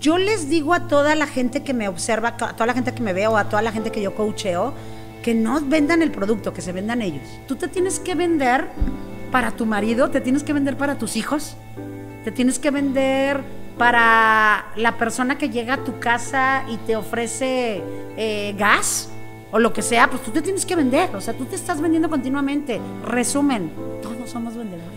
yo les digo a toda la gente que me observa, a toda la gente que me veo, a toda la gente que yo coacheo, que no vendan el producto, que se vendan ellos. Tú te tienes que vender para tu marido, te tienes que vender para tus hijos, te tienes que vender para la persona que llega a tu casa y te ofrece eh, gas o lo que sea, pues tú te tienes que vender, o sea, tú te estás vendiendo continuamente. Resumen, todos somos vendedores.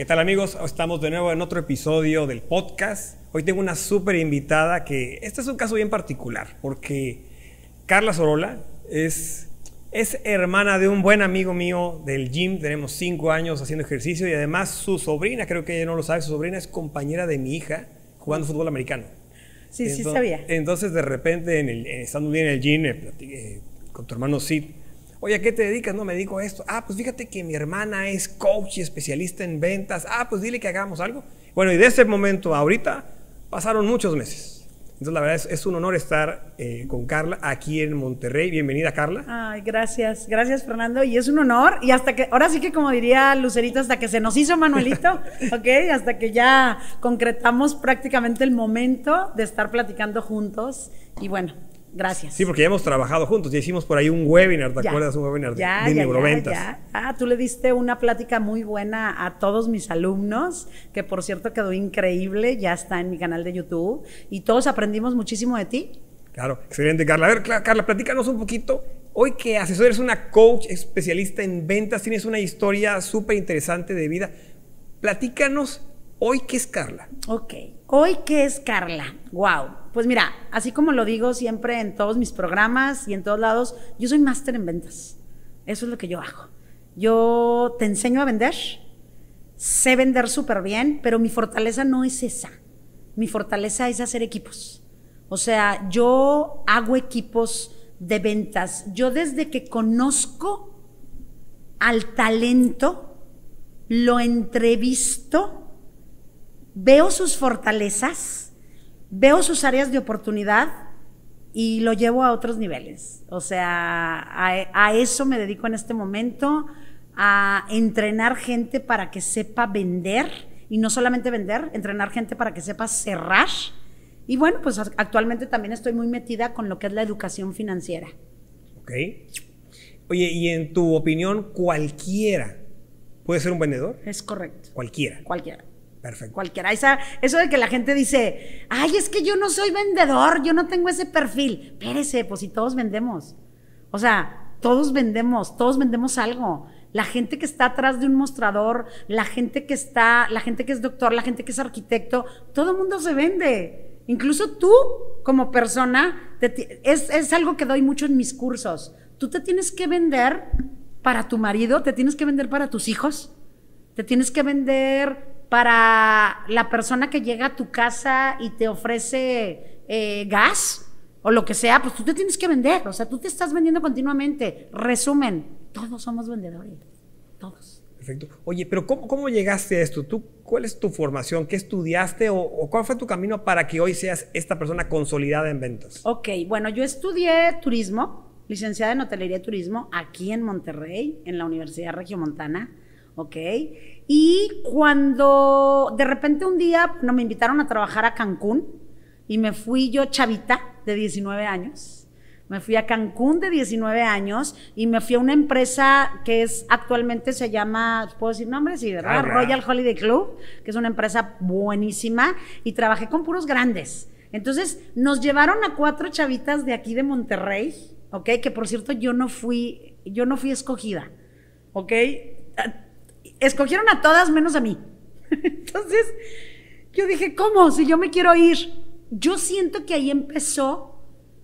¿Qué tal amigos? Estamos de nuevo en otro episodio del podcast. Hoy tengo una súper invitada que este es un caso bien particular porque Carla Sorola es, es hermana de un buen amigo mío del gym. Tenemos cinco años haciendo ejercicio y además su sobrina, creo que ella no lo sabe, su sobrina es compañera de mi hija jugando fútbol americano. Sí, sí sabía. Entonces de repente, en estando bien en el gym, eh, eh, con tu hermano Sid, Oye, ¿a qué te dedicas? No, me dedico a esto. Ah, pues fíjate que mi hermana es coach y especialista en ventas. Ah, pues dile que hagamos algo. Bueno, y de ese momento ahorita pasaron muchos meses. Entonces, la verdad es, un honor estar eh, con Carla aquí en Monterrey. Bienvenida, Carla. Ay, gracias, gracias, Fernando. Y es un honor. Y hasta que, ahora sí que como diría Lucerito, hasta que se nos hizo Manuelito, ¿ok? Hasta que ya concretamos prácticamente el momento de estar platicando juntos. Y bueno, Gracias. Sí, porque ya hemos trabajado juntos, ya hicimos por ahí un webinar, ¿te acuerdas? Un webinar de, ya, ah, tú le diste una plática muy buena a todos mis alumnos, que por cierto quedó increíble, ya está en mi canal de YouTube, y todos aprendimos muchísimo de ti. Claro, excelente, Carla. A ver, Carla, platícanos un poquito. Hoy que asesor eres una coach especialista en ventas, tienes una historia súper interesante de vida. Platícanos ¿Hoy qué es Carla? Ok, hoy qué es Carla. Wow. Pues mira, así como lo digo siempre en todos mis programas y en todos lados, yo soy máster en ventas. Eso es lo que yo hago. Yo te enseño a vender, sé vender súper bien, pero mi fortaleza no es esa. Mi fortaleza es hacer equipos. O sea, yo hago equipos de ventas. Yo desde que conozco al talento, lo entrevisto veo sus fortalezas, veo sus áreas de oportunidad y lo llevo a otros niveles. O sea, a, eso me dedico en este momento, a entrenar gente para que sepa vender y no solamente vender, entrenar gente para que sepa cerrar. Y bueno, pues actualmente también estoy muy metida con lo que es la educación financiera. Ok. Oye, y en tu opinión, cualquiera puede ser un vendedor? Es correcto. Cualquiera. Cualquiera perfecto. Cualquiera. Esa, eso de que la gente dice, ay, es que yo no soy vendedor, yo no tengo ese perfil. Pérese, pues si todos vendemos. O sea, todos vendemos, todos vendemos algo. La gente que está atrás de un mostrador, la gente que está, la gente que es doctor, la gente que es arquitecto, todo el mundo se vende. Incluso tú, como persona, es, es algo que doy mucho en mis cursos. Tú te tienes que vender para tu marido, te tienes que vender para tus hijos, te tienes que vender para la persona que llega a tu casa y te ofrece eh, gas o lo que sea, pues tú te tienes que vender, o sea, tú te estás vendiendo continuamente. Resumen, todos somos vendedores, todos. Perfecto. Oye, pero ¿cómo, cómo llegaste a esto? ¿Tú, ¿Cuál es tu formación? ¿Qué estudiaste o, o, cuál fue tu camino para que hoy seas esta persona consolidada en ventas? Ok, bueno, yo estudié turismo, licenciada en hotelería y turismo, aquí en Monterrey, en la Universidad Regiomontana, ok. Y cuando de repente un día no, me invitaron a trabajar a Cancún y me fui yo chavita de 19 años. Me fui a Cancún de 19 años y me fui a una empresa que es actualmente se llama, ¿puedo decir nombres? Sí, ¿verdad? Ah, Royal Holiday Club, que es una empresa buenísima y trabajé con puros grandes. Entonces nos llevaron a cuatro chavitas de aquí de Monterrey, ¿ok? Que por cierto yo no fui, yo no fui escogida, ¿ok? escogieron a todas menos a mí. Entonces, yo dije, ¿cómo? Si yo me quiero ir. Yo siento que ahí empezó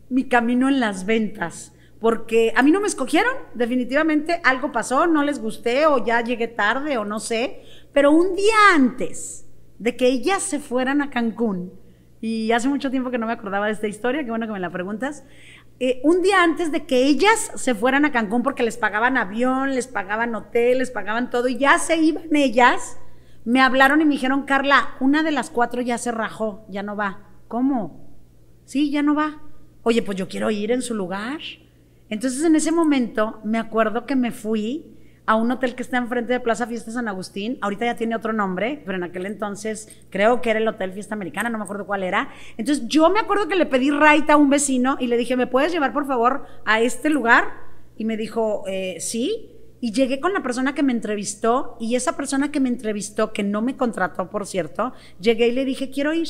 mi camino en las ventas, porque a mí no me escogieron, definitivamente algo pasó, no les gusté o ya llegué tarde o no sé, pero un día antes de que ellas se fueran a Cancún, y hace mucho tiempo que no me acordaba de esta historia, qué bueno que me la preguntas, eh, un día antes de que ellas se fueran a Cancún porque les pagaban avión, les pagaban hotel, les pagaban todo y ya se iban ellas, me hablaron y me dijeron, Carla, una de las cuatro ya se rajó, ya no va. ¿Cómo? Sí, ya no va. Oye, pues yo quiero ir en su lugar. Entonces en ese momento me acuerdo que me fui a un hotel que está enfrente de Plaza Fiesta San Agustín. Ahorita ya tiene otro nombre, pero en aquel entonces creo que era el Hotel Fiesta Americana, no me acuerdo cuál era. Entonces yo me acuerdo que le pedí raita a un vecino y le dije, ¿me puedes llevar por favor a este lugar? Y me dijo, eh, sí. Y llegué con la persona que me entrevistó y esa persona que me entrevistó, que no me contrató, por cierto, llegué y le dije, quiero ir,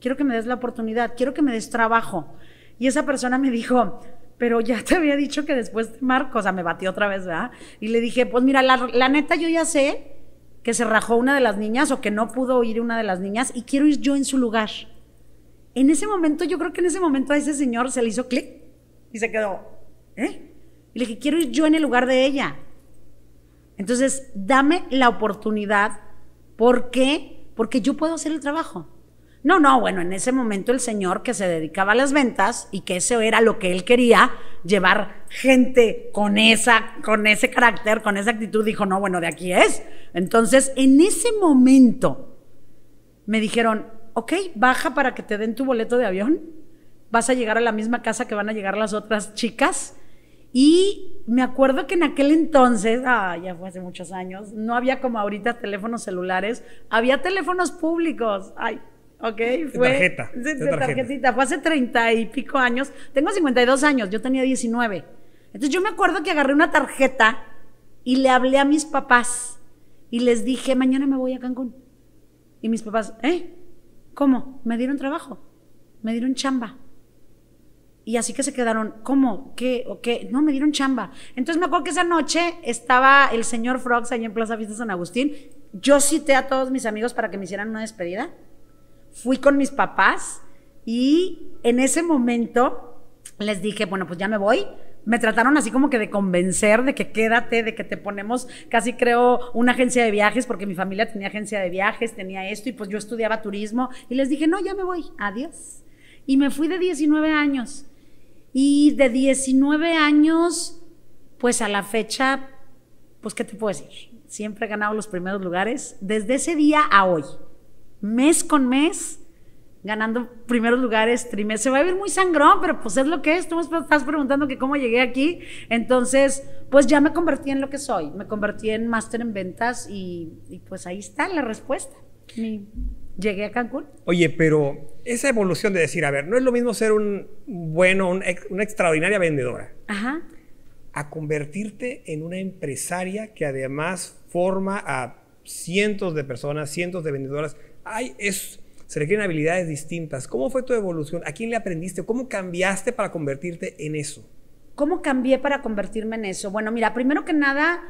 quiero que me des la oportunidad, quiero que me des trabajo. Y esa persona me dijo, pero ya te había dicho que después de Marco, o sea, me batió otra vez, ¿verdad? Y le dije, pues mira, la, la, neta yo ya sé que se rajó una de las niñas o que no pudo ir una de las niñas y quiero ir yo en su lugar. En ese momento, yo creo que en ese momento a ese señor se le hizo clic y se quedó, ¿eh? Y le dije, quiero ir yo en el lugar de ella. Entonces, dame la oportunidad. ¿Por qué? Porque yo puedo hacer el trabajo. No, no, bueno, en ese momento el señor que se dedicaba a las ventas y que eso era lo que él quería, llevar gente con, esa, con ese carácter, con esa actitud, dijo, no, bueno, de aquí es. Entonces, en ese momento me dijeron, ok, baja para que te den tu boleto de avión, vas a llegar a la misma casa que van a llegar las otras chicas. Y me acuerdo que en aquel entonces, ya fue hace muchos años, no había como ahorita teléfonos celulares, había teléfonos públicos. Ay, Ok, fue. De tarjetita. Fue hace treinta y pico años. Tengo 52 años, yo tenía 19. Entonces yo me acuerdo que agarré una tarjeta y le hablé a mis papás y les dije, mañana me voy a Cancún. Y mis papás, ¿eh? ¿Cómo? Me dieron trabajo, me dieron chamba. Y así que se quedaron, ¿cómo? ¿Qué? ¿O qué? No, me dieron chamba. Entonces me acuerdo que esa noche estaba el señor Frogs ahí en Plaza Vista San Agustín. Yo cité a todos mis amigos para que me hicieran una despedida fui con mis papás y en ese momento les dije, bueno, pues ya me voy, me trataron así como que de convencer de que quédate, de que te ponemos, casi creo, una agencia de viajes, porque mi familia tenía agencia de viajes, tenía esto, y pues yo estudiaba turismo, y les dije, no, ya me voy, adiós. Y me fui de 19 años. Y de 19 años, pues a la fecha, pues, ¿qué te puedo decir? Siempre he ganado los primeros lugares, desde ese día a hoy mes con mes, ganando primeros lugares, trimestre. Se va a ver muy sangrón, pero pues es lo que es. Tú me estás preguntando que cómo llegué aquí. Entonces, pues ya me convertí en lo que soy. Me convertí en máster en ventas y, pues ahí está la respuesta. llegué a Cancún. Oye, pero esa evolución de decir, a ver, no es lo mismo ser un bueno, una extraordinaria vendedora. A convertirte en una empresaria que además forma a cientos de personas, cientos de vendedoras. Ay, es, se requieren habilidades distintas. ¿Cómo fue tu evolución? ¿A quién le aprendiste? ¿Cómo cambiaste para convertirte en eso? ¿Cómo cambié para convertirme en eso? Bueno, mira, primero que nada,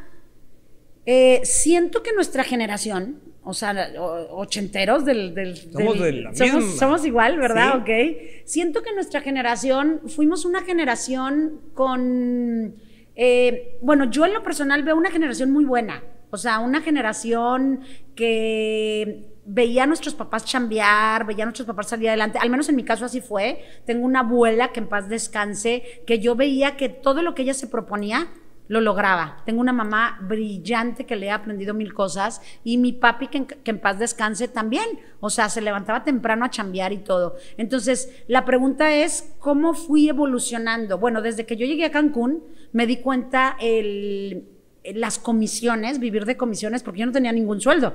eh, siento que nuestra generación, o sea, ochenteros del... del somos del, somos, igual, ¿verdad? Sí. Ok. Siento que nuestra generación, fuimos una generación con... Eh, bueno, yo en lo personal veo una generación muy buena. O sea, una generación que veía a nuestros papás chambear, veía a nuestros papás salir adelante. Al menos en mi caso así fue. Tengo una abuela que en paz descanse, que yo veía que todo lo que ella se proponía lo lograba. Tengo una mamá brillante que le ha aprendido mil cosas y mi papi que en, paz descanse también. O sea, se levantaba temprano a chambear y todo. Entonces, la pregunta es, ¿cómo fui evolucionando? Bueno, desde que yo llegué a Cancún, me di cuenta el las comisiones, vivir de comisiones, porque yo no tenía ningún sueldo.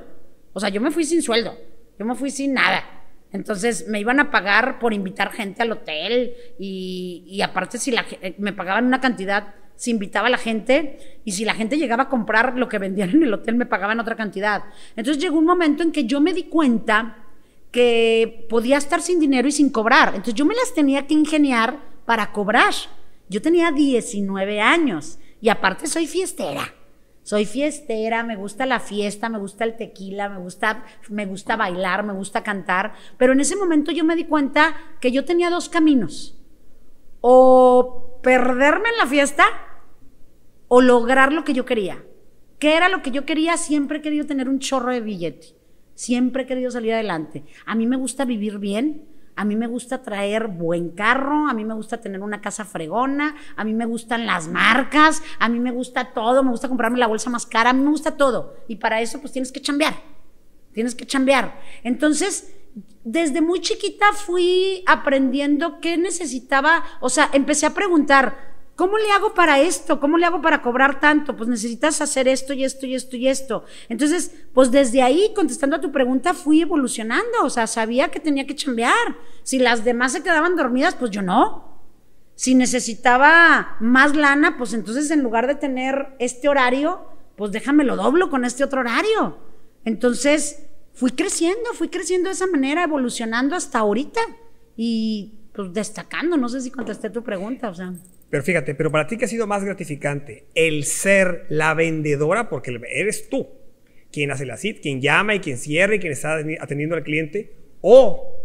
O sea, yo me fui sin sueldo, yo me fui sin nada. Entonces me iban a pagar por invitar gente al hotel y, aparte si la, eh, me pagaban una cantidad, si invitaba a la gente y si la gente llegaba a comprar lo que vendían en el hotel me pagaban otra cantidad. Entonces llegó un momento en que yo me di cuenta que podía estar sin dinero y sin cobrar. Entonces yo me las tenía que ingeniar para cobrar. Yo tenía 19 años y aparte soy fiestera. Soy fiestera, me gusta la fiesta, me gusta el tequila, me gusta, me gusta bailar, me gusta cantar. Pero en ese momento yo me di cuenta que yo tenía dos caminos. O perderme en la fiesta o lograr lo que yo quería. ¿Qué era lo que yo quería? Siempre he querido tener un chorro de billete. Siempre he querido salir adelante. A mí me gusta vivir bien, a mí me gusta traer buen carro, a mí me gusta tener una casa fregona, a mí me gustan las marcas, a mí me gusta todo, me gusta comprarme la bolsa más cara, a mí me gusta todo. Y para eso pues tienes que chambear, tienes que chambear. Entonces, desde muy chiquita fui aprendiendo qué necesitaba, o sea, empecé a preguntar, ¿Cómo le hago para esto? ¿Cómo le hago para cobrar tanto? Pues necesitas hacer esto y esto y esto y esto. Entonces, pues desde ahí, contestando a tu pregunta, fui evolucionando. O sea, sabía que tenía que chambear. Si las demás se quedaban dormidas, pues yo no. Si necesitaba más lana, pues entonces en lugar de tener este horario, pues déjamelo doblo con este otro horario. Entonces, fui creciendo, fui creciendo de esa manera, evolucionando hasta ahorita. Y pues destacando, no sé si contesté tu pregunta, o sea. Pero fíjate, pero para ti qué ha sido más gratificante el ser la vendedora, porque eres tú quien hace la cita, quien llama y quien cierra y quien está atendiendo al cliente, o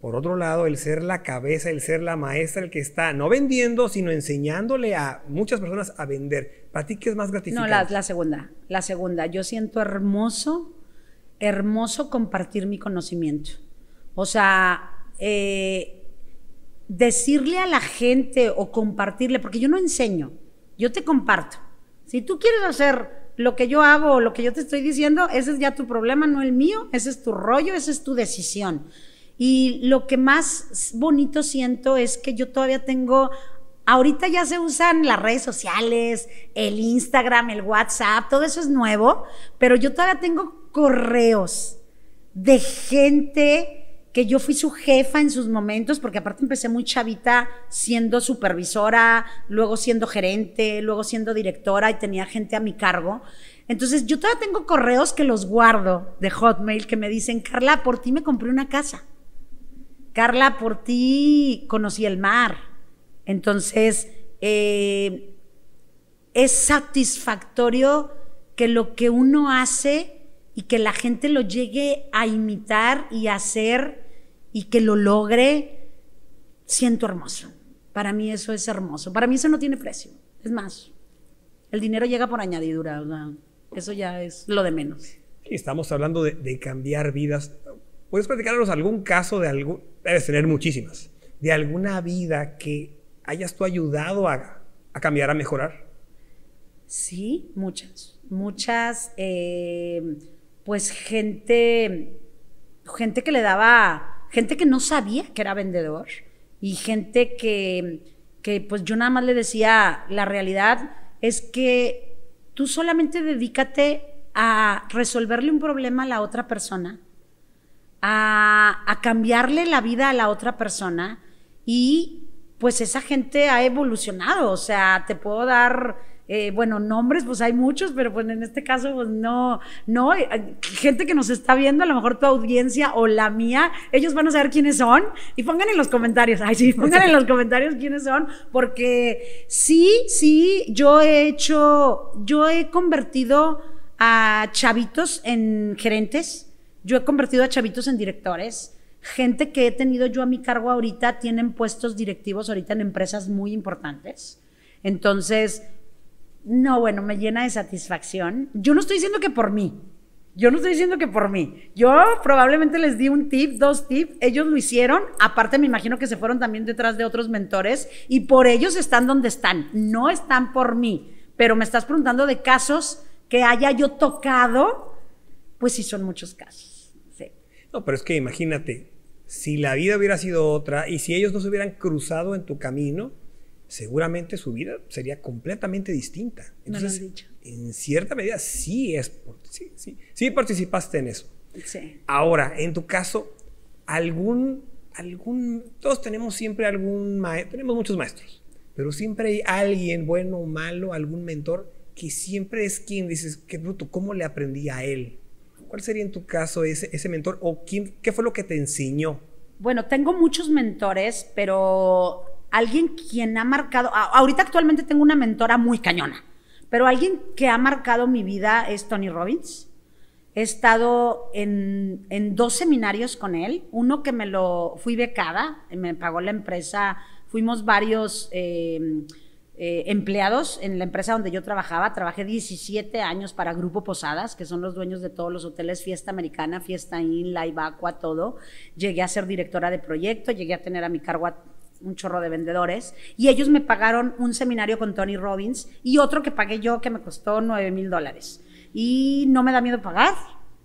por otro lado, el ser la cabeza, el ser la maestra, el que está no vendiendo, sino enseñándole a muchas personas a vender. ¿Para ti qué es más gratificante? No, la, segunda, la segunda. Yo siento hermoso, hermoso compartir mi conocimiento. O sea, eh, decirle a la gente o compartirle, porque yo no enseño, yo te comparto. Si tú quieres hacer lo que yo hago o lo que yo te estoy diciendo, ese es ya tu problema, no el mío, ese es tu rollo, esa es tu decisión. Y lo que más bonito siento es que yo todavía tengo, ahorita ya se usan las redes sociales, el Instagram, el WhatsApp, todo eso es nuevo, pero yo todavía tengo correos de gente yo fui su jefa en sus momentos, porque aparte empecé muy chavita siendo supervisora, luego siendo gerente, luego siendo directora y tenía gente a mi cargo. Entonces yo todavía tengo correos que los guardo de Hotmail que me dicen, Carla, por ti me compré una casa. Carla, por ti conocí el mar. Entonces, eh, es satisfactorio que lo que uno hace y que la gente lo llegue a imitar y a hacer y que lo logre, siento hermoso. Para mí eso es hermoso. Para mí eso no tiene precio. Es más, el dinero llega por añadidura. eso ya es lo de menos. Estamos hablando de, cambiar vidas. ¿Puedes platicarnos algún caso de algún, debes tener muchísimas, de alguna vida que hayas tú ayudado a, cambiar, a mejorar? Sí, muchas, muchas, eh, pues gente, gente que le daba gente que no sabía que era vendedor y gente que, pues yo nada más le decía, la realidad es que tú solamente dedícate a resolverle un problema a la otra persona, a, a, cambiarle la vida a la otra persona y pues esa gente ha evolucionado, o sea, te puedo dar eh, bueno, nombres, pues hay muchos, pero pues en este caso, pues no, no, eh, gente que nos está viendo, a lo mejor tu audiencia o la mía, ellos van a saber quiénes son y pongan en los comentarios, ay sí, pongan en los comentarios quiénes son, porque sí, sí, yo he hecho, yo he convertido a chavitos en gerentes, yo he convertido a chavitos en directores, gente que he tenido yo a mi cargo ahorita tienen puestos directivos ahorita en empresas muy importantes. Entonces, no, bueno, me llena de satisfacción. Yo no estoy diciendo que por mí. Yo no estoy diciendo que por mí. Yo probablemente les di un tip, dos tips. Ellos lo hicieron. Aparte, me imagino que se fueron también detrás de otros mentores y por ellos están donde están. No están por mí. Pero me estás preguntando de casos que haya yo tocado. Pues sí, son muchos casos. No, pero es que imagínate, si la vida hubiera sido otra y si ellos no se hubieran cruzado en tu camino, seguramente su vida sería completamente distinta. Entonces, en cierta medida sí es, sí, sí, sí participaste en eso. Sí. Ahora, en tu caso, algún, algún, todos tenemos siempre algún maestro, tenemos muchos maestros, pero siempre hay alguien bueno o malo, algún mentor que siempre es quien dices, qué bruto, ¿cómo le aprendí a él? ¿Cuál sería en tu caso ese, ese mentor o quién, qué fue lo que te enseñó? Bueno, tengo muchos mentores, pero alguien quien ha marcado, ahorita actualmente tengo una mentora muy cañona, pero alguien que ha marcado mi vida es Tony Robbins. He estado en, dos seminarios con él, uno que me lo fui becada, me pagó la empresa, fuimos varios em, eh, empleados en la empresa donde yo trabajaba, trabajé 17 años para Grupo Posadas, que son los dueños de todos los hoteles, Fiesta Americana, Fiesta In, Live Aqua, todo. Llegué a ser directora de proyecto, llegué a tener a mi cargo un chorro de vendedores, y ellos me pagaron un seminario con Tony Robbins y otro que pagué yo que me costó 9 mil dólares. Y no me da miedo pagar,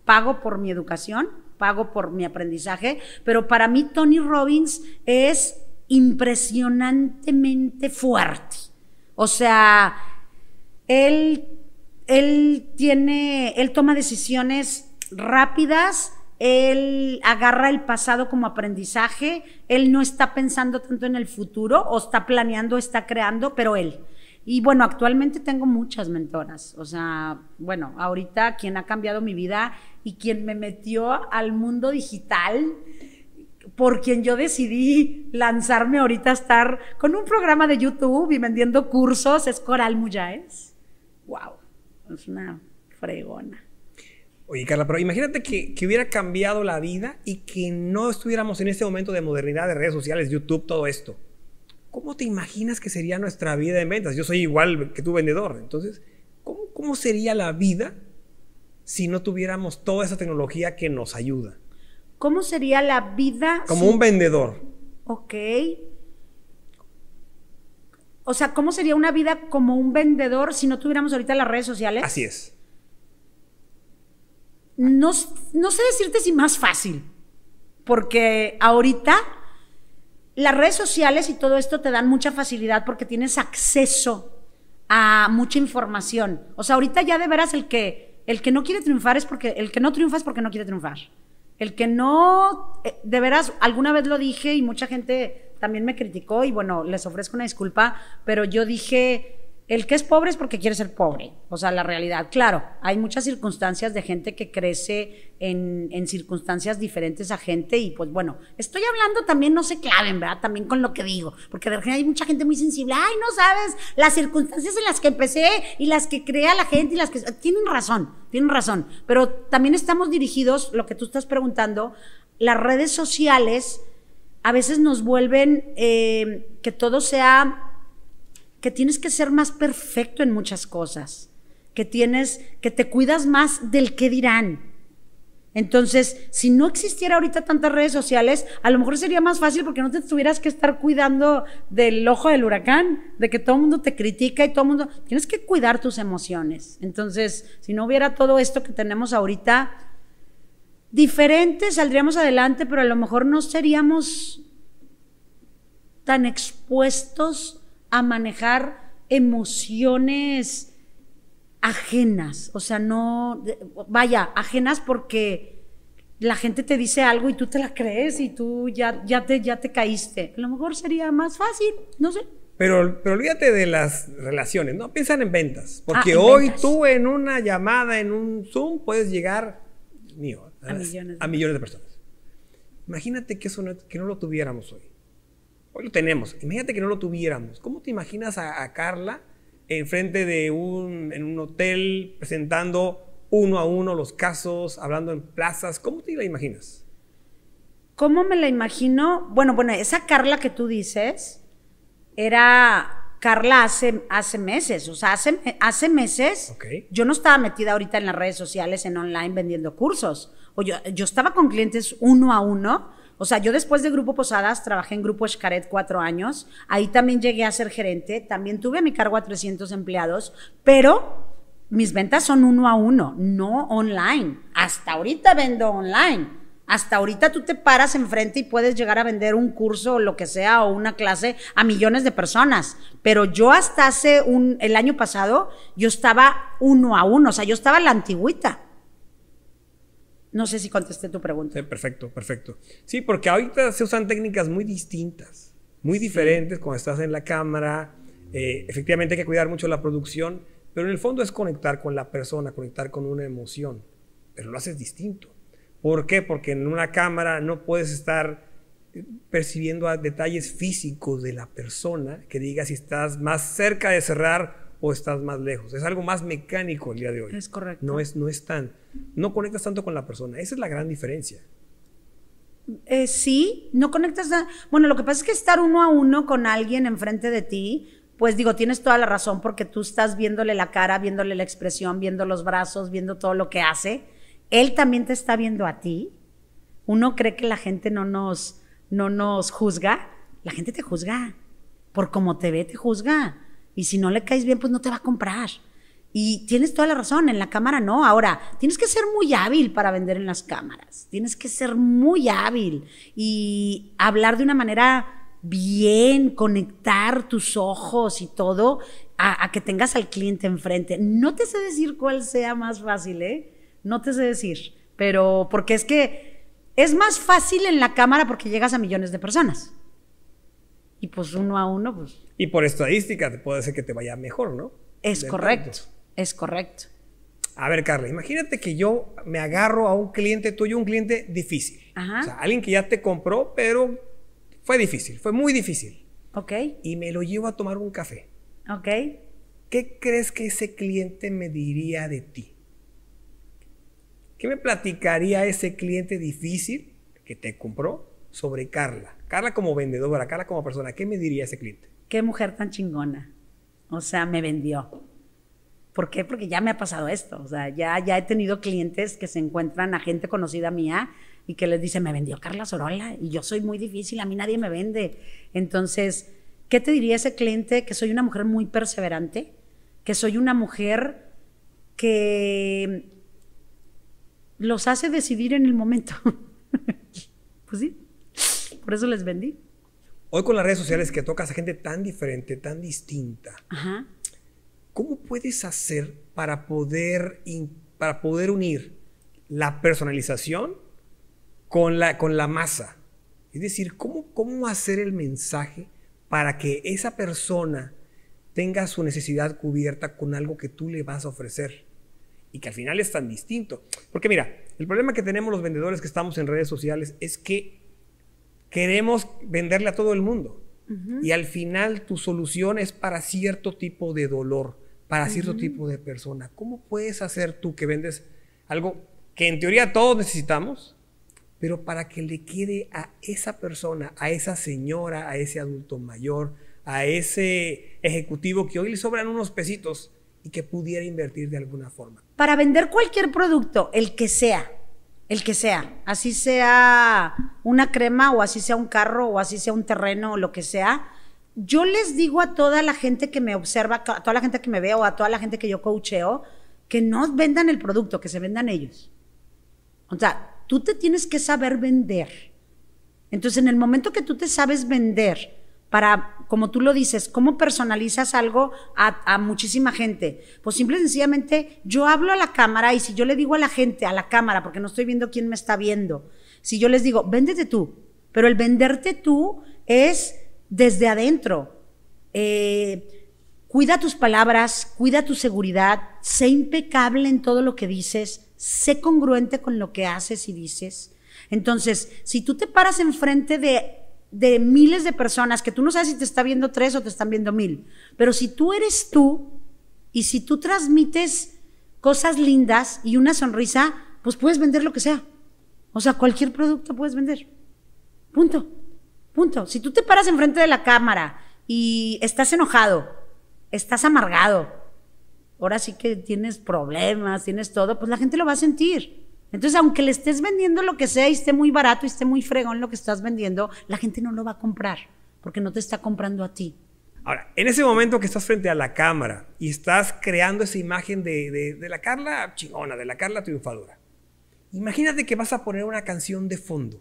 pago por mi educación, pago por mi aprendizaje, pero para mí Tony Robbins es impresionantemente fuerte. O sea, él, él tiene, él toma decisiones rápidas, él agarra el pasado como aprendizaje, él no está pensando tanto en el futuro o está planeando, está creando, pero él. Y bueno, actualmente tengo muchas mentoras, o sea, bueno, ahorita quien ha cambiado mi vida y quien me metió al mundo digital, por quien yo decidí lanzarme ahorita a estar con un programa de YouTube y vendiendo cursos, es Coral Muyáez. ¡Wow! Es una fregona. Oye, Carla, pero imagínate que, hubiera cambiado la vida y que no estuviéramos en este momento de modernidad de redes sociales, YouTube, todo esto. ¿Cómo te imaginas que sería nuestra vida de ventas? Yo soy igual que tu vendedor. Entonces, ¿cómo, sería la vida si no tuviéramos toda esa tecnología que nos ayuda? ¿Cómo sería la vida? Como un vendedor. Ok. O sea, ¿cómo sería una vida como un vendedor si no tuviéramos ahorita las redes sociales? Así es. No, sé decirte si más fácil, porque ahorita las redes sociales y todo esto te dan mucha facilidad porque tienes acceso a mucha información. O sea, ahorita ya de veras el que, el que no quiere triunfar es porque, el que no triunfa es porque no quiere triunfar. El que no, eh, de veras, alguna vez lo dije y mucha gente también me criticó y bueno, les ofrezco una disculpa, pero yo dije, el que es pobre es porque quiere ser pobre. O sea, la realidad, claro, hay muchas circunstancias de gente que crece en, circunstancias diferentes a gente y pues bueno, estoy hablando también, no se claven, ¿verdad? También con lo que digo, porque de verdad hay mucha gente muy sensible, ay, no sabes, las circunstancias en las que empecé y las que crea la gente y las que... Tienen razón, tienen razón, pero también estamos dirigidos, lo que tú estás preguntando, las redes sociales a veces nos vuelven eh, que todo sea que tienes que ser más perfecto en muchas cosas, que tienes, que te cuidas más del que dirán. Entonces, si no existiera ahorita tantas redes sociales, a lo mejor sería más fácil porque no te tuvieras que estar cuidando del ojo del huracán, de que todo el mundo te critica y todo el mundo... Tienes que cuidar tus emociones. Entonces, si no hubiera todo esto que tenemos ahorita, diferente saldríamos adelante, pero a lo mejor no seríamos tan expuestos a manejar emociones ajenas, o sea, no, vaya, ajenas porque la gente te dice algo y tú te la crees y tú ya, ya, te, ya te caíste. A lo mejor sería más fácil, no sé. Pero, pero olvídate de las relaciones, no piensan en ventas, porque ah, hoy tú en una llamada, en un Zoom, puedes llegar mío, a, millones, de personas. Imagínate que eso que no lo tuviéramos hoy. Hoy lo tenemos. Imagínate que no lo tuviéramos. ¿Cómo te imaginas a, Carla enfrente de un, en un hotel presentando uno a uno los casos, hablando en plazas? ¿Cómo te la imaginas? ¿Cómo me la imagino? Bueno, bueno, esa Carla que tú dices era Carla hace, hace meses, o sea, hace, meses yo no estaba metida ahorita en las redes sociales, en online, vendiendo cursos. O yo, yo estaba con clientes uno a uno o sea, yo después de Grupo Posadas trabajé en Grupo Escaret cuatro años. Ahí también llegué a ser gerente. También tuve a mi cargo a 300 empleados, pero mis ventas son uno a uno, no online. Hasta ahorita vendo online. Hasta ahorita tú te paras enfrente y puedes llegar a vender un curso o lo que sea o una clase a millones de personas. Pero yo hasta hace el año pasado, yo estaba uno a uno, o sea, yo estaba la antigüita. No sé si contesté tu pregunta. perfecto, perfecto. Sí, porque ahorita se usan técnicas muy distintas, muy diferentes cuando estás en la cámara. Eh, efectivamente hay que cuidar mucho la producción, pero en el fondo es conectar con la persona, conectar con una emoción, pero lo haces distinto. ¿Por qué? Porque en una cámara no puedes estar eh, percibiendo a detalles físicos de la persona que diga si estás más cerca de cerrar o estás más lejos. Es algo más mecánico el día de hoy. Es correcto. No es, no es tan, no conectas tanto con la persona. Esa es la gran diferencia. Eh, sí, no conectas. bueno, lo que pasa es que estar uno a uno con alguien enfrente de ti, pues digo, tienes toda la razón porque tú estás viéndole la cara, viéndole la expresión, viendo los brazos, viendo todo lo que hace. Él también te está viendo a ti. Uno cree que la gente no nos, no nos juzga. La gente te juzga. Por cómo te ve, te juzga. Y si no le caes bien, pues no te va a comprar. Y tienes toda la razón, en la cámara no. Ahora, tienes que ser muy hábil para vender en las cámaras. Tienes que ser muy hábil y hablar de una manera bien, conectar tus ojos y todo a, a que tengas al cliente enfrente. No te sé decir cuál sea más fácil, ¿eh? No te sé decir. Pero porque es que es más fácil en la cámara porque llegas a millones de personas. Y pues uno a uno, pues. Y por estadística te puede ser que te vaya mejor, ¿no? Es correcto, es correcto. A ver, Carla, imagínate que yo me agarro a un cliente tuyo, un cliente difícil. O sea, alguien que ya te compró, pero fue difícil, fue muy difícil. Ok. Y me lo llevo a tomar un café. Ok. ¿Qué crees que ese cliente me diría de ti? ¿Qué me platicaría ese cliente difícil que te compró sobre Carla? Carla como vendedora, Carla como persona, ¿qué me diría ese cliente? Qué mujer tan chingona. O sea, me vendió. ¿Por qué? Porque ya me ha pasado esto. O sea, ya, ya he tenido clientes que se encuentran a gente conocida mía y que les dice, me vendió Carla Sorola y yo soy muy difícil, a mí nadie me vende. Entonces, ¿qué te diría ese cliente? Que soy una mujer muy perseverante, que soy una mujer que los hace decidir en el momento. pues sí, por eso les vendí. Hoy con las redes sociales que tocas a gente tan diferente, tan distinta, ¿cómo puedes hacer para poder, para poder unir la personalización con la, con la masa? Es decir, ¿cómo, ¿cómo hacer el mensaje para que esa persona tenga su necesidad cubierta con algo que tú le vas a ofrecer? Y que al final es tan distinto. Porque mira, el problema que tenemos los vendedores que estamos en redes sociales es que Queremos venderle a todo el mundo. Y al final tu solución es para cierto tipo de dolor, para cierto tipo de persona. ¿Cómo puedes hacer tú que vendes algo que en teoría todos necesitamos, pero para que le quede a esa persona, a esa señora, a ese adulto mayor, a ese ejecutivo que hoy le sobran unos pesitos y que pudiera invertir de alguna forma? Para vender cualquier producto, el que sea, el que sea, así sea una crema o así sea un carro o así sea un terreno o lo que sea, yo les digo a toda la gente que me observa, a toda la gente que me veo, a toda la gente que yo coacheo, que no vendan el producto, que se vendan ellos. O sea, tú te tienes que saber vender. Entonces, en el momento que tú te sabes vender, para, como tú lo dices, ¿cómo personalizas algo a, muchísima gente? Pues simple y sencillamente yo hablo a la cámara y si yo le digo a la gente, a la cámara, porque no estoy viendo quién me está viendo, si yo les digo, véndete tú, pero el venderte tú es desde adentro. Eh, cuida tus palabras, cuida tu seguridad, sé impecable en todo lo que dices, sé congruente con lo que haces y dices. Entonces, si tú te paras enfrente de de miles de personas que tú no sabes si te está viendo tres o te están viendo mil. Pero si tú eres tú y si tú transmites cosas lindas y una sonrisa, pues puedes vender lo que sea. O sea, cualquier producto puedes vender. Punto. Punto. Si tú te paras enfrente de la cámara y estás enojado, estás amargado, ahora sí que tienes problemas, tienes todo, pues la gente lo va a sentir. Entonces, aunque le estés vendiendo lo que sea y esté muy barato y esté muy fregón lo que estás vendiendo, la gente no lo va a comprar porque no te está comprando a ti. Ahora, en ese momento que estás frente a la cámara y estás creando esa imagen de, la Carla chingona, de la Carla triunfadora, imagínate que vas a poner una canción de fondo.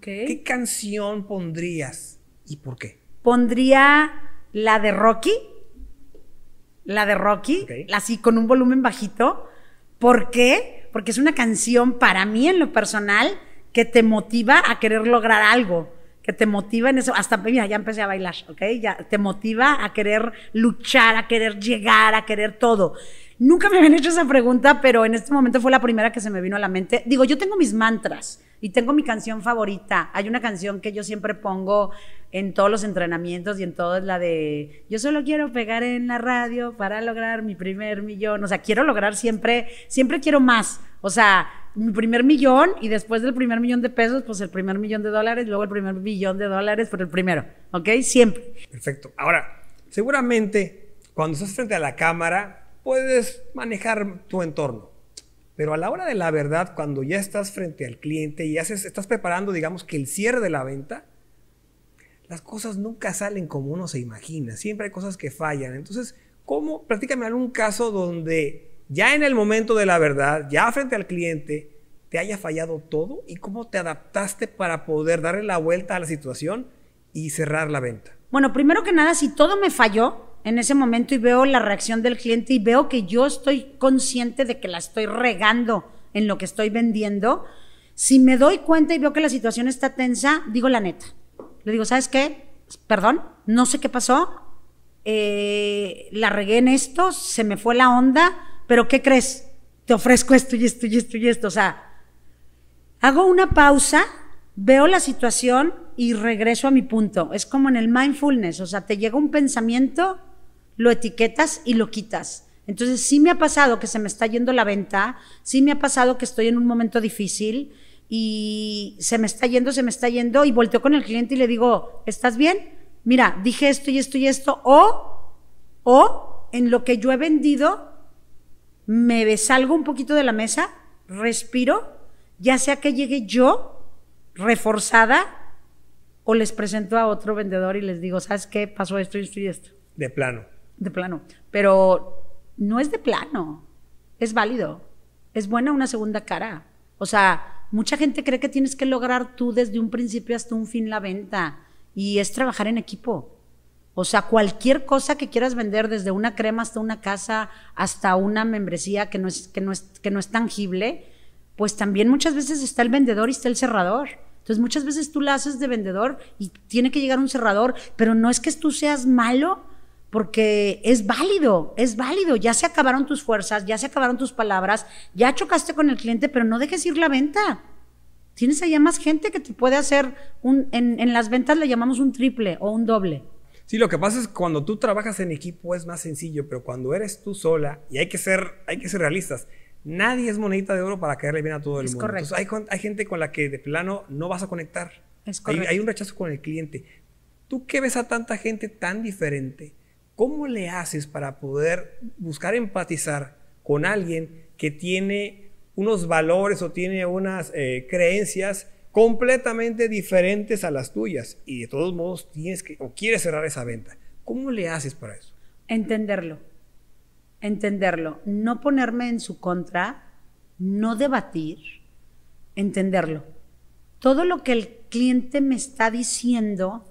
¿Qué canción pondrías y por qué? Pondría la de Rocky, la de Rocky, así con un volumen bajito. ¿Por qué? porque es una canción para mí en lo personal que te motiva a querer lograr algo, que te motiva en eso, hasta mira, ya empecé a bailar, ¿ok? Ya te motiva a querer luchar, a querer llegar, a querer todo. Nunca me habían hecho esa pregunta, pero en este momento fue la primera que se me vino a la mente. Digo, yo tengo mis mantras y tengo mi canción favorita. Hay una canción que yo siempre pongo en todos los entrenamientos y en todo es la de yo solo quiero pegar en la radio para lograr mi primer millón. O sea, quiero lograr siempre, siempre quiero más. O sea, mi primer millón y después del primer millón de pesos, pues el primer millón de dólares, luego el primer billón de dólares, por el primero, ¿ok? Siempre. Perfecto. Ahora, seguramente cuando estás frente a la cámara, puedes manejar tu entorno. Pero a la hora de la verdad, cuando ya estás frente al cliente y haces, estás preparando, digamos, que el cierre de la venta, las cosas nunca salen como uno se imagina. Siempre hay cosas que fallan. Entonces, ¿cómo? Platícame algún caso donde ya en el momento de la verdad, ya frente al cliente, te haya fallado todo y cómo te adaptaste para poder darle la vuelta a la situación y cerrar la venta. Bueno, primero que nada, si todo me falló, en ese momento y veo la reacción del cliente y veo que yo estoy consciente de que la estoy regando en lo que estoy vendiendo, si me doy cuenta y veo que la situación está tensa, digo la neta. Le digo, ¿sabes qué? Perdón, no sé qué pasó, eh, la regué en esto, se me fue la onda, pero ¿qué crees? Te ofrezco esto y esto y esto y esto. O sea, hago una pausa, veo la situación y regreso a mi punto. Es como en el mindfulness, o sea, te llega un pensamiento lo etiquetas y lo quitas. Entonces sí me ha pasado que se me está yendo la venta, sí me ha pasado que estoy en un momento difícil y se me está yendo, se me está yendo y volteo con el cliente y le digo, ¿estás bien? Mira, dije esto y esto y esto, o, o en lo que yo he vendido, me salgo un poquito de la mesa, respiro, ya sea que llegue yo reforzada o les presento a otro vendedor y les digo, ¿sabes qué? Pasó esto y esto y esto. De plano de plano. Pero no es de plano, es válido. Es buena una segunda cara. O sea, mucha gente cree que tienes que lograr tú desde un principio hasta un fin la venta y es trabajar en equipo. O sea, cualquier cosa que quieras vender, desde una crema hasta una casa, hasta una membresía que no es, que no es, que no es tangible, pues también muchas veces está el vendedor y está el cerrador. Entonces muchas veces tú la haces de vendedor y tiene que llegar un cerrador, pero no es que tú seas malo, porque es válido, es válido, ya se acabaron tus fuerzas, ya se acabaron tus palabras, ya chocaste con el cliente, pero no dejes ir la venta. Tienes allá más gente que te puede hacer un, en, las ventas le llamamos un triple o un doble. Sí, lo que pasa es que cuando tú trabajas en equipo es más sencillo, pero cuando eres tú sola, y hay que ser, hay que ser realistas, nadie es monedita de oro para caerle bien a todo el es Correcto. hay, gente con la que de plano no vas a conectar. Es hay un rechazo con el cliente. ¿Tú qué ves a tanta gente tan diferente? ¿Cómo le haces para poder buscar empatizar con alguien que tiene unos valores o tiene unas eh, creencias completamente diferentes a las tuyas y de todos modos tienes que o quieres cerrar esa venta? ¿Cómo le haces para eso? Entenderlo, entenderlo, no ponerme en su contra, no debatir, entenderlo. Todo lo que el cliente me está diciendo,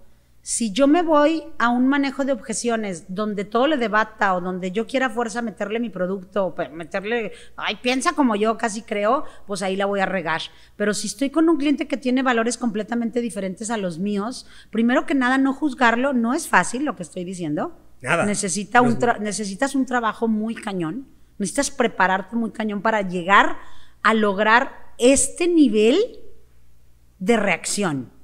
si yo me voy a un manejo de objeciones donde todo le debata o donde yo quiera fuerza meterle mi producto, meterle, ay, piensa como yo casi creo, pues ahí la voy a regar. Pero si estoy con un cliente que tiene valores completamente diferentes a los míos, primero que nada, no juzgarlo, no es fácil lo que estoy diciendo. Nada. necesitas un trabajo muy cañón, necesitas prepararte muy cañón para llegar a lograr este nivel de reacción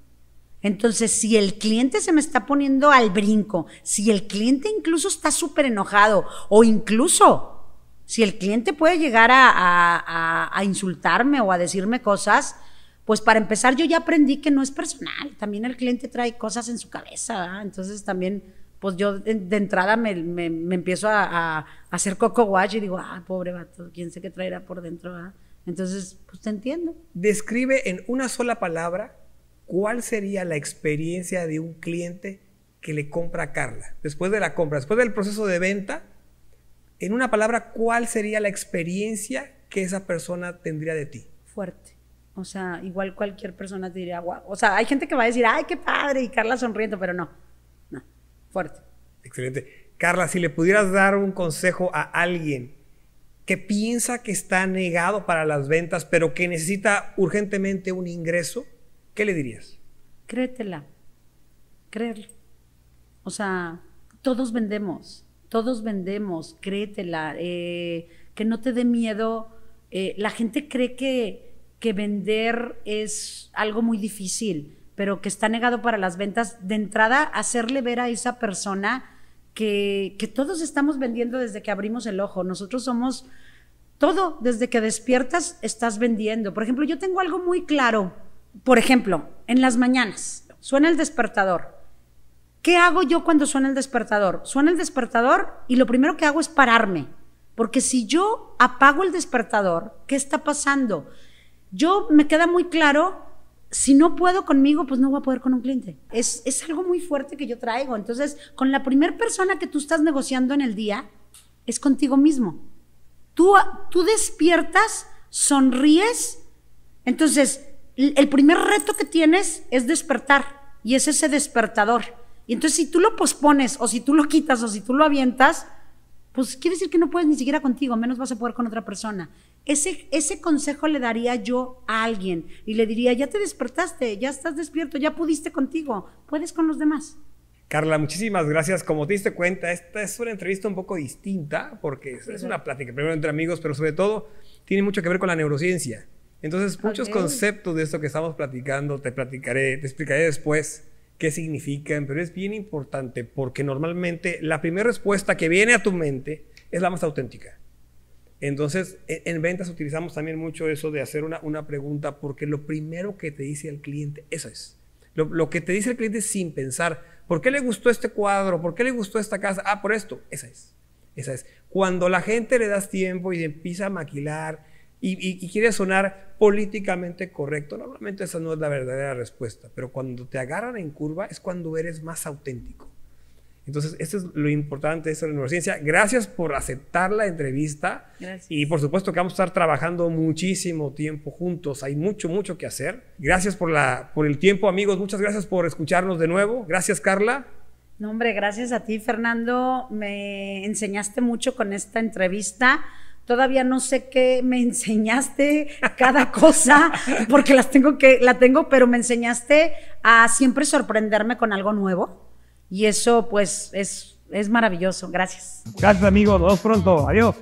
entonces, si el cliente se me está poniendo al brinco, si el cliente incluso está súper enojado o incluso si el cliente puede llegar a, insultarme o a decirme cosas, pues para empezar yo ya aprendí que no es personal, también el cliente trae cosas en su cabeza, entonces también pues yo de, entrada me, empiezo a, hacer coco watch y digo, ah, pobre vato, quién sé qué traerá por dentro, Entonces, pues te entiendo. Describe en una sola palabra ¿Cuál sería la experiencia de un cliente que le compra a Carla? Después de la compra, después del proceso de venta, en una palabra, ¿cuál sería la experiencia que esa persona tendría de ti? Fuerte. O sea, igual cualquier persona te diría, wow. O sea, hay gente que va a decir, ay, qué padre, y Carla sonriendo, pero no. No, fuerte. Excelente. Carla, si le pudieras dar un consejo a alguien que piensa que está negado para las ventas, pero que necesita urgentemente un ingreso, ¿Qué le dirías? Créetela, creer, O sea, todos vendemos, todos vendemos, créetela, eh, que no te dé miedo. Eh, la gente cree que, que vender es algo muy difícil, pero que está negado para las ventas. De entrada, hacerle ver a esa persona que, que todos estamos vendiendo desde que abrimos el ojo. Nosotros somos todo, desde que despiertas estás vendiendo. Por ejemplo, yo tengo algo muy claro por ejemplo, en las mañanas, suena el despertador. ¿Qué hago yo cuando suena el despertador? Suena el despertador y lo primero que hago es pararme. Porque si yo apago el despertador, ¿qué está pasando? Yo me queda muy claro, si no puedo conmigo, pues no voy a poder con un cliente. Es, algo muy fuerte que yo traigo. Entonces, con la primera persona que tú estás negociando en el día, es contigo mismo. Tú, tú despiertas, sonríes. Entonces, el primer reto que tienes es despertar y es ese despertador. Y entonces si tú lo pospones o si tú lo quitas o si tú lo avientas, pues quiere decir que no puedes ni siquiera contigo, menos vas a poder con otra persona. Ese, ese consejo le daría yo a alguien y le diría, ya te despertaste, ya estás despierto, ya pudiste contigo, puedes con los demás. Carla, muchísimas gracias. Como te diste cuenta, esta es una entrevista un poco distinta porque es una plática primero entre amigos, pero sobre todo tiene mucho que ver con la neurociencia. Entonces, muchos conceptos de esto que estamos platicando, te platicaré, te explicaré después qué significan, pero es bien importante porque normalmente la primera respuesta que viene a tu mente es la más auténtica. Entonces, e-, en, ventas utilizamos también mucho eso de hacer una, pregunta porque lo primero que te dice el cliente, eso es. Lo, que te dice el cliente sin pensar, ¿por qué le gustó este cuadro? ¿Por qué le gustó esta casa? Ah, por esto, esa es. Esa es. Cuando la gente le das tiempo y empieza a maquilar y, quiere sonar políticamente correcto. Normalmente esa no es la verdadera respuesta, pero cuando te agarran en curva es cuando eres más auténtico. Entonces, eso es lo importante de la neurociencia. Gracias por aceptar la entrevista. Y por supuesto que vamos a estar trabajando muchísimo tiempo juntos. Hay mucho, mucho que hacer. Gracias por, la, por el tiempo, amigos. Muchas gracias por escucharnos de nuevo. Gracias, Carla. No, hombre, gracias a ti, Fernando. Me enseñaste mucho con esta entrevista. Todavía no sé qué me enseñaste a cada cosa, porque las tengo que, la tengo, pero me enseñaste a siempre sorprenderme con algo nuevo. Y eso, pues, es, es maravilloso. Gracias. Gracias, amigo. Nos vemos pronto. Adiós.